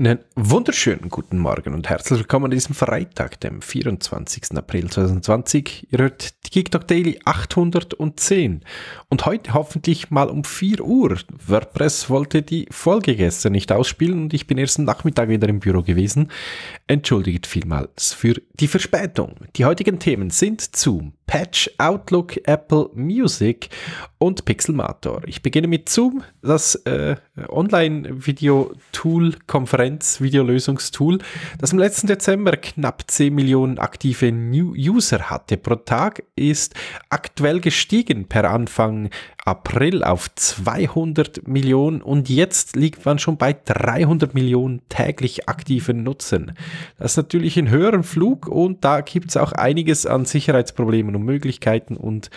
Einen wunderschönen guten Morgen und herzlich willkommen an diesem Freitag, dem 24. April 2020. Ihr hört die TikTok Daily 810 und heute hoffentlich mal um 4 Uhr. WordPress wollte die Folge gestern nicht ausspielen und ich bin erst am Nachmittag wieder im Büro gewesen. Entschuldigt vielmals für die Verspätung. Die heutigen Themen sind Zoom, Patch, Outlook, Apple Music und Pixelmator. Ich beginne mit Zoom, das äh, Online-Video-Tool-Konferenz Online-Videolösungstool, das im letzten Dezember knapp 10 Millionen aktive New User hatte pro Tag, ist aktuell gestiegen per Anfang April auf 200 Millionen und jetzt liegt man schon bei 300 Millionen täglich aktiven Nutzern. Das ist natürlich ein höheren Flug und da gibt es auch einiges an Sicherheitsproblemen und Möglichkeiten und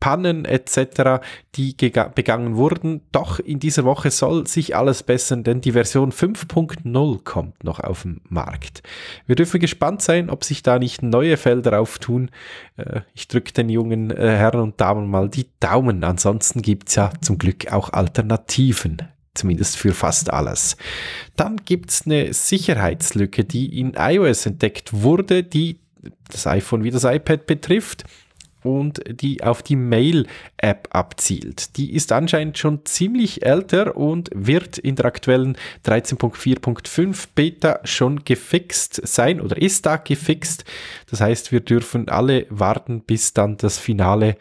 Pannen etc., die begangen wurden. Doch in dieser Woche soll sich alles bessern, denn die Version 5.0 kommt noch auf den Markt. Wir dürfen gespannt sein, ob sich da nicht neue Felder auftun. Äh, ich drücke den jungen äh, Herren und Damen mal die Daumen. Ansonsten gibt es ja zum Glück auch Alternativen zumindest für fast alles. Dann gibt es eine Sicherheitslücke, die in iOS entdeckt wurde, die das iPhone wie das iPad betrifft und die auf die Mail-App abzielt. Die ist anscheinend schon ziemlich älter und wird in der aktuellen 13.4.5 Beta schon gefixt sein oder ist da gefixt. Das heißt, wir dürfen alle warten, bis dann das finale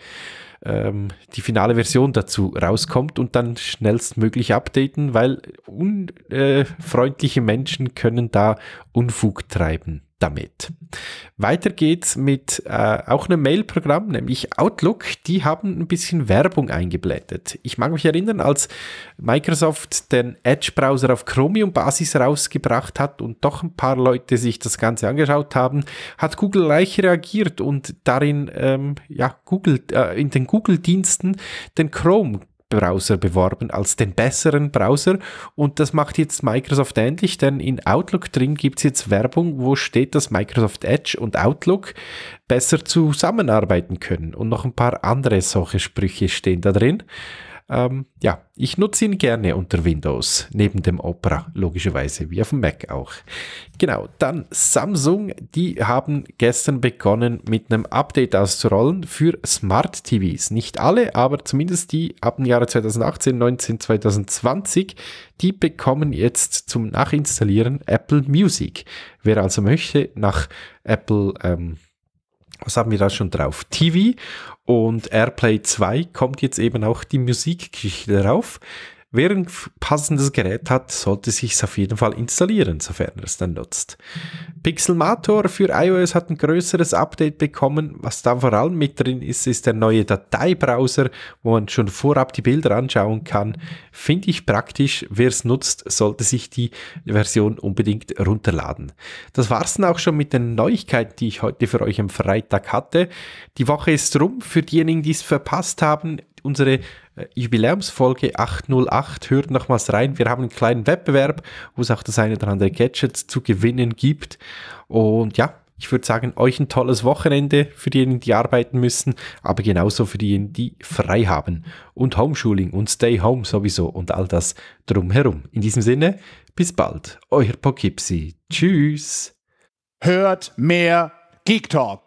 ähm, die finale Version dazu rauskommt und dann schnellstmöglich updaten, weil unfreundliche äh, Menschen können da Unfug treiben damit. Weiter geht's mit äh, auch einem Mail-Programm, nämlich Outlook. Die haben ein bisschen Werbung eingeblendet. Ich mag mich erinnern, als Microsoft den Edge-Browser auf Chromium-Basis rausgebracht hat und doch ein paar Leute sich das Ganze angeschaut haben, hat Google gleich reagiert und darin ähm, ja, Google, äh, in den Google-Diensten den Chrome Browser beworben als den besseren Browser und das macht jetzt Microsoft ähnlich, denn in Outlook drin gibt es jetzt Werbung, wo steht, dass Microsoft Edge und Outlook besser zusammenarbeiten können und noch ein paar andere solche Sprüche stehen da drin. Ähm, ja, ich nutze ihn gerne unter Windows, neben dem Opera, logischerweise, wie auf dem Mac auch. Genau, dann Samsung, die haben gestern begonnen mit einem Update auszurollen für Smart TVs. Nicht alle, aber zumindest die ab dem Jahre 2018, 19, 2020, die bekommen jetzt zum Nachinstallieren Apple Music. Wer also möchte, nach Apple ähm, was haben wir da schon drauf? TV und AirPlay 2 kommt jetzt eben auch die Musikgeschichte drauf. Wer ein passendes Gerät hat, sollte sich es auf jeden Fall installieren, sofern er es dann nutzt. Pixelmator für iOS hat ein größeres Update bekommen. Was da vor allem mit drin ist, ist der neue Dateibrowser, wo man schon vorab die Bilder anschauen kann. Finde ich praktisch. Wer es nutzt, sollte sich die Version unbedingt runterladen. Das war es dann auch schon mit den Neuigkeiten, die ich heute für euch am Freitag hatte. Die Woche ist rum. Für diejenigen, die es verpasst haben, unsere äh, Jubiläumsfolge 808. Hört nochmals rein. Wir haben einen kleinen Wettbewerb, wo es auch das eine oder andere Gadget zu gewinnen gibt. Und ja, ich würde sagen, euch ein tolles Wochenende für diejenigen, die arbeiten müssen, aber genauso für diejenigen, die frei haben. Und Homeschooling und Stay Home sowieso und all das drumherum. In diesem Sinne, bis bald. Euer Pokipsi. Tschüss. Hört mehr Geek Talk.